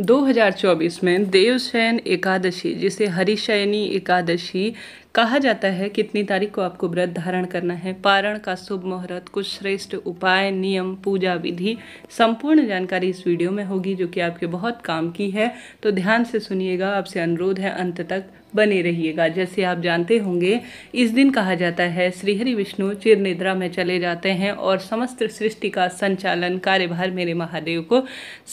2024 में देवशयन एकादशी जिसे हरिशयनी एकादशी कहा जाता है कितनी तारीख को आपको व्रत धारण करना है पारण का शुभ मुहूर्त कुछ श्रेष्ठ उपाय नियम पूजा विधि संपूर्ण जानकारी इस वीडियो में होगी जो कि आपके बहुत काम की है तो ध्यान से सुनिएगा आपसे अनुरोध है अंत तक बने रहिएगा जैसे आप जानते होंगे इस दिन कहा जाता है श्रीहरि विष्णु चिर निद्रा में चले जाते हैं और समस्त सृष्टि का संचालन कार्यभार मेरे महादेव को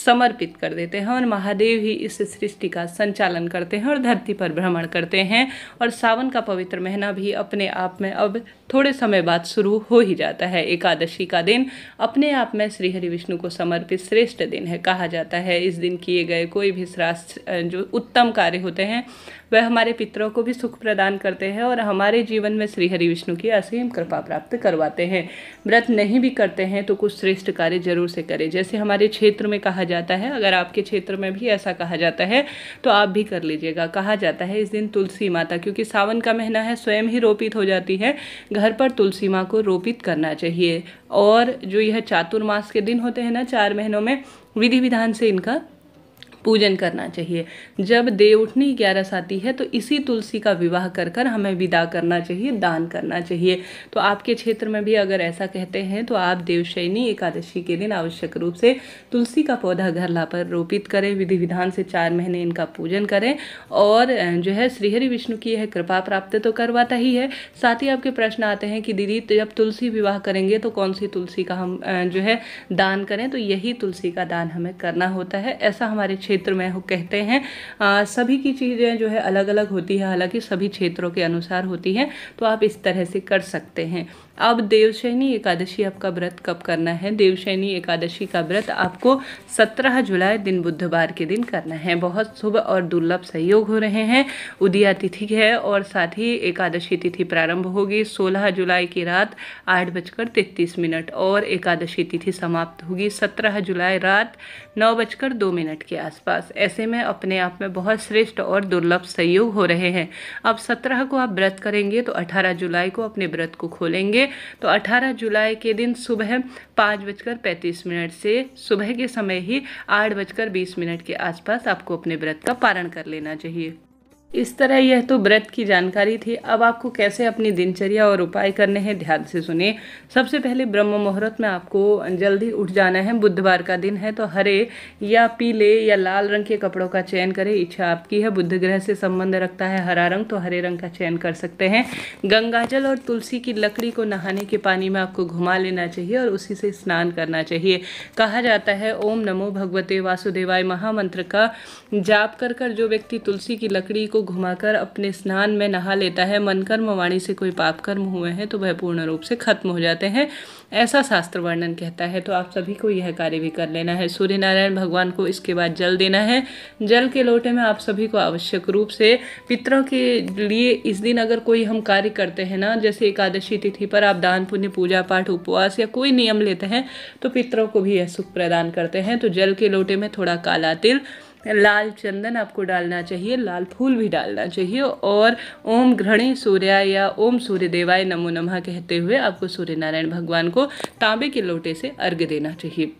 समर्पित कर देते हैं और महादेव ही इस सृष्टि का संचालन करते हैं और धरती पर भ्रमण करते हैं और सावन का पवित्र महीना भी अपने आप में अब थोड़े समय बाद शुरू हो ही जाता है एकादशी का दिन अपने आप में श्री हरि विष्णु को समर्पित श्रेष्ठ दिन है कहा जाता है इस दिन किए गए कोई भी श्राष्ट्र जो उत्तम कार्य होते हैं वह हमारे पितरों को भी सुख प्रदान करते हैं और हमारे जीवन में श्री हरि विष्णु की असीम कृपा प्राप्त करवाते हैं व्रत नहीं भी करते हैं तो कुछ श्रेष्ठ कार्य जरूर से करें जैसे हमारे क्षेत्र में कहा जाता है अगर आपके क्षेत्र में भी ऐसा कहा जाता है तो आप भी कर लीजिएगा कहा जाता है इस दिन तुलसी माता क्योंकि सावन का महीना है स्वयं ही रोपित हो जाती है घर पर तुलसी माँ को रोपित करना चाहिए और जो यह चातुर्मास के दिन होते हैं ना चार महीनों में विधि विधान से इनका पूजन करना चाहिए जब देव उठनी ग्यारस आती है तो इसी तुलसी का विवाह कर कर हमें विदा करना चाहिए दान करना चाहिए तो आपके क्षेत्र में भी अगर ऐसा कहते हैं तो आप देवशैनी एकादशी के दिन आवश्यक रूप से तुलसी का पौधा घर ला पर रोपित करें विधि विधान से चार महीने इनका पूजन करें और जो है श्रीहरि विष्णु की यह कृपा प्राप्त तो करवाता ही है साथ ही आपके प्रश्न आते हैं कि दीदी जब तुलसी विवाह करेंगे तो कौन सी तुलसी का हम जो है दान करें तो यही तुलसी का दान हमें करना होता है ऐसा हमारे क्षेत्र क्षेत्र में कहते हैं आ, सभी की चीज़ें जो है अलग अलग होती है हालांकि सभी क्षेत्रों के अनुसार होती हैं तो आप इस तरह से कर सकते हैं अब देवशैनी एकादशी आपका व्रत कब करना है देवशैनी एकादशी का व्रत आपको 17 जुलाई दिन बुधवार के दिन करना है बहुत शुभ और दुर्लभ सहयोग हो रहे हैं उदिया तिथि है और साथ ही एकादशी तिथि प्रारंभ होगी 16 जुलाई की रात आठ बजकर तैतीस मिनट और एकादशी तिथि समाप्त होगी 17 जुलाई रात नौ बजकर दो मिनट के आसपास ऐसे में अपने आप में बहुत श्रेष्ठ और दुर्लभ सहयोग हो रहे हैं अब सत्रह को आप व्रत करेंगे तो अठारह जुलाई को अपने व्रत को खोलेंगे करेंगे तो 18 जुलाई के दिन सुबह पाँच बजकर पैंतीस मिनट से सुबह के समय ही आठ बजकर बीस मिनट के आसपास आपको अपने व्रत का पारण कर लेना चाहिए इस तरह यह तो व्रत की जानकारी थी अब आपको कैसे अपनी दिनचर्या और उपाय करने हैं ध्यान से सुने सबसे पहले ब्रह्म मुहूर्त में आपको जल्दी उठ जाना है बुधवार का दिन है तो हरे या पीले या लाल रंग के कपड़ों का चयन करें इच्छा आपकी है बुद्ध ग्रह से संबंध रखता है हरा रंग तो हरे रंग का चयन कर सकते हैं गंगाजल और तुलसी की लकड़ी को नहाने के पानी में आपको घुमा लेना चाहिए और उसी से स्नान करना चाहिए कहा जाता है ओम नमो भगवते वासुदेवाय महामंत्र का जाप कर कर जो व्यक्ति तुलसी की लकड़ी को घुमाकर अपने स्नान में नहा लेता है मन कर्म वाणी से कोई पाप कर्म हुए हैं तो वह पूर्ण रूप से खत्म हो जाते हैं ऐसा शास्त्र वर्णन कहता है तो आप सभी को यह कार्य भी कर लेना है सूर्य नारायण भगवान को इसके बाद जल देना है जल के लोटे में आप सभी को आवश्यक रूप से पितरों के लिए इस दिन अगर कोई हम कार्य करते हैं ना जैसे एकादशी तिथि पर आप दान पुण्य पूजा पाठ उपवास या कोई नियम लेते हैं तो पितरों को भी यह सुख प्रदान करते हैं तो जल के लोटे में थोड़ा काला तिल लाल चंदन आपको डालना चाहिए लाल फूल भी डालना चाहिए और ओम घृणी सूर्या या ओम सूर्य देवाय नमो नमः कहते हुए आपको सूर्य नारायण भगवान को तांबे के लोटे से अर्घ देना चाहिए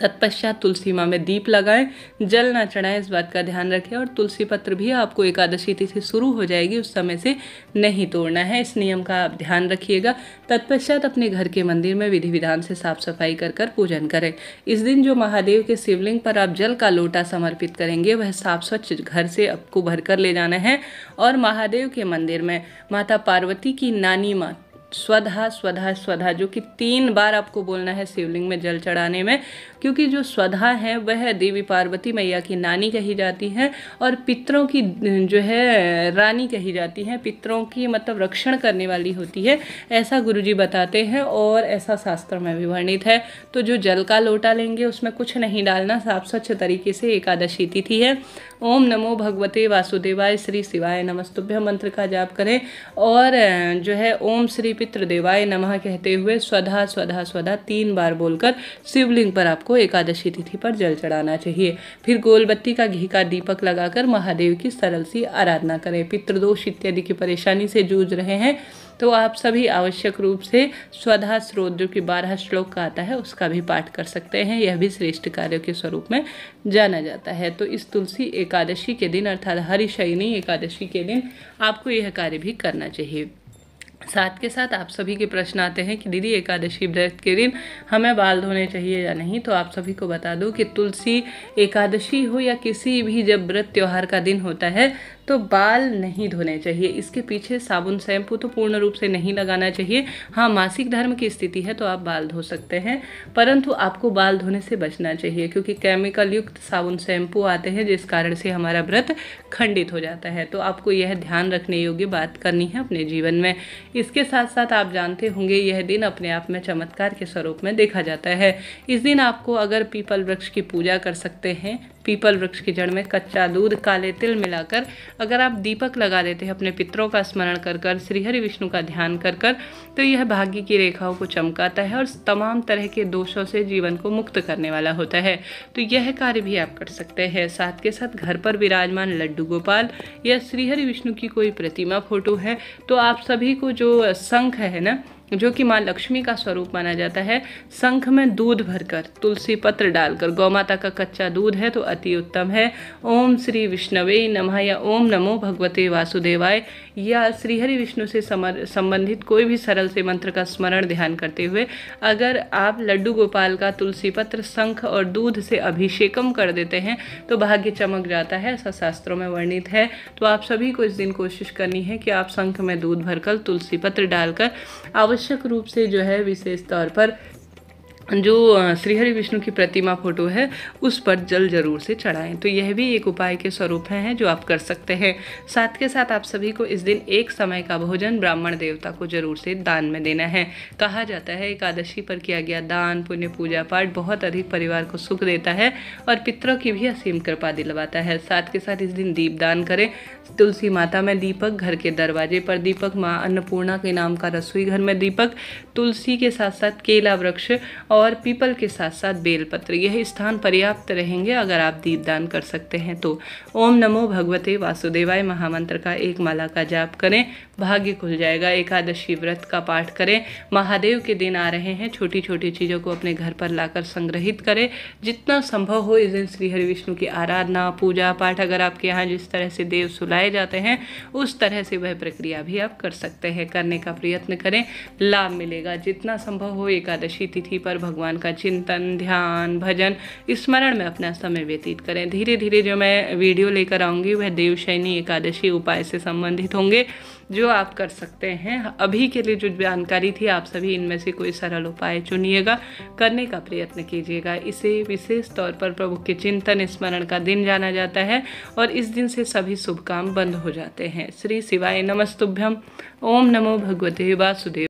तत्पश्चात तुलसी माँ में दीप लगाएं जल ना चढ़ाएं इस बात का ध्यान रखें और तुलसी पत्र भी आपको एकादशी तिथि शुरू हो जाएगी उस समय से नहीं तोड़ना है इस नियम का आप ध्यान रखिएगा तत्पश्चात अपने घर के मंदिर में विधि विधान से साफ सफाई कर कर पूजन करें इस दिन जो महादेव के शिवलिंग पर आप जल का लोटा समर्पित करेंगे वह साफ स्वच्छ घर से आपको भर कर ले जाना है और महादेव के मंदिर में माता पार्वती की नानी माँ स्वधा स्वधा स्वधा जो कि तीन बार आपको बोलना है शिवलिंग में जल चढ़ाने में क्योंकि जो स्वधा है वह देवी पार्वती मैया की नानी कही जाती है और पितरों की जो है रानी कही जाती है पितरों की मतलब रक्षण करने वाली होती है ऐसा गुरु जी बताते हैं और ऐसा शास्त्र में भी वर्णित है तो जो जल का लोटा लेंगे उसमें कुछ नहीं डालना साफ स्वच्छ तरीके से एकादशी तिथि है ओम नमो भगवते वासुदेवाय श्री शिवाय नमस्तुभ्य मंत्र का जाप करें और जो है ओम श्री पितृदेवाय नमः कहते हुए स्वधा स्वधा स्वधा तीन बार बोलकर शिवलिंग पर आपको को एकादशी तिथि पर जल चढ़ाना चाहिए फिर गोलबत्ती का घी का दीपक लगाकर महादेव की सरल सी आराधना करें पितृदोष इत्यादि की परेशानी से जूझ रहे हैं तो आप सभी आवश्यक रूप से स्वधा स्रोत जो कि बारह श्लोक का आता है उसका भी पाठ कर सकते हैं यह भी श्रेष्ठ कार्य के स्वरूप में जाना जाता है तो इस तुलसी एकादशी के दिन अर्थात हरिशयनी एकादशी के दिन आपको यह कार्य भी करना चाहिए साथ के साथ आप सभी के प्रश्न आते हैं कि दीदी एकादशी व्रत के दिन हमें बाल धोने चाहिए या नहीं तो आप सभी को बता दूं कि तुलसी एकादशी हो या किसी भी जब व्रत त्यौहार का दिन होता है तो बाल नहीं धोने चाहिए इसके पीछे साबुन शैम्पू तो पूर्ण रूप से नहीं लगाना चाहिए हाँ मासिक धर्म की स्थिति है तो आप बाल धो सकते हैं परंतु आपको बाल धोने से बचना चाहिए क्योंकि केमिकल युक्त साबुन शैम्पू आते हैं जिस कारण से हमारा व्रत खंडित हो जाता है तो आपको यह ध्यान रखने योग्य बात करनी है अपने जीवन में इसके साथ साथ आप जानते होंगे यह दिन अपने आप में चमत्कार के स्वरूप में देखा जाता है इस दिन आपको अगर पीपल वृक्ष की पूजा कर सकते हैं पीपल वृक्ष की जड़ में कच्चा दूध काले तिल मिलाकर अगर आप दीपक लगा देते हैं अपने पितरों का स्मरण कर कर श्रीहरि विष्णु का ध्यान कर कर तो यह भाग्य की रेखाओं को चमकाता है और तमाम तरह के दोषों से जीवन को मुक्त करने वाला होता है तो यह कार्य भी आप कर सकते हैं साथ के साथ घर पर विराजमान लड्डू गोपाल या श्रीहरि विष्णु की कोई प्रतिमा फोटो है तो आप सभी को जो शंख है ना जो कि माँ लक्ष्मी का स्वरूप माना जाता है शंख में दूध भरकर तुलसी पत्र डालकर गौ माता का कच्चा दूध है तो अति उत्तम है ओम श्री विष्णवे नमः या ओम नमो भगवते वासुदेवाय या श्रीहरि विष्णु से संबंधित कोई भी सरल से मंत्र का स्मरण ध्यान करते हुए अगर आप लड्डू गोपाल का तुलसी पत्र शंख और दूध से अभिषेकम कर देते हैं तो भाग्य चमक जाता है ऐसा शास्त्रों में वर्णित है तो आप सभी को इस दिन कोशिश करनी है कि आप शंख में दूध भरकर तुलसी पत्र डालकर आवश्यक आवश्यक रूप से जो है विशेष तौर पर जो श्रीहरि विष्णु की प्रतिमा फोटो है उस पर जल जरूर से चढ़ाएं तो यह भी एक उपाय के स्वरूप हैं जो आप कर सकते हैं साथ के साथ आप सभी को इस दिन एक समय का भोजन ब्राह्मण देवता को जरूर से दान में देना है कहा जाता है एकादशी पर किया गया दान पुण्य पूजा पाठ बहुत अधिक परिवार को सुख देता है और पितरों की भी असीम कृपा दिलवाता है साथ के साथ इस दिन दीप दान करें तुलसी माता में दीपक घर के दरवाजे पर दीपक माँ अन्नपूर्णा के नाम का रसोई घर में दीपक तुलसी के साथ साथ केला वृक्ष और और पीपल के साथ साथ बेलपत्र यह स्थान पर्याप्त रहेंगे अगर आप दीपदान कर सकते हैं तो ओम नमो भगवते वासुदेवाय महामंत्र का एक माला का जाप करें भाग्य खुल जाएगा एकादशी व्रत का पाठ करें महादेव के दिन आ रहे हैं छोटी छोटी चीज़ों को अपने घर पर लाकर संग्रहित करें जितना संभव हो इस दिन श्री हरि विष्णु की आराधना पूजा पाठ अगर आपके यहाँ जिस तरह से देव सुलाए जाते हैं उस तरह से वह प्रक्रिया भी आप कर सकते हैं करने का प्रयत्न करें लाभ मिलेगा जितना संभव हो एकादशी तिथि पर भगवान का चिंतन ध्यान भजन स्मरण में अपना समय व्यतीत करें धीरे धीरे जो मैं वीडियो लेकर आऊँगी वह देवशैनी एकादशी उपाय से संबंधित होंगे जो आप कर सकते हैं अभी के लिए जो जानकारी थी आप सभी इनमें से कोई सरल उपाय चुनिएगा करने का प्रयत्न कीजिएगा इसे विशेष तौर पर प्रभु के चिंतन स्मरण का दिन जाना जाता है और इस दिन से सभी शुभ काम बंद हो जाते हैं श्री शिवाय नमस्तुभ्यम ओम नमो भगवते वासुदेव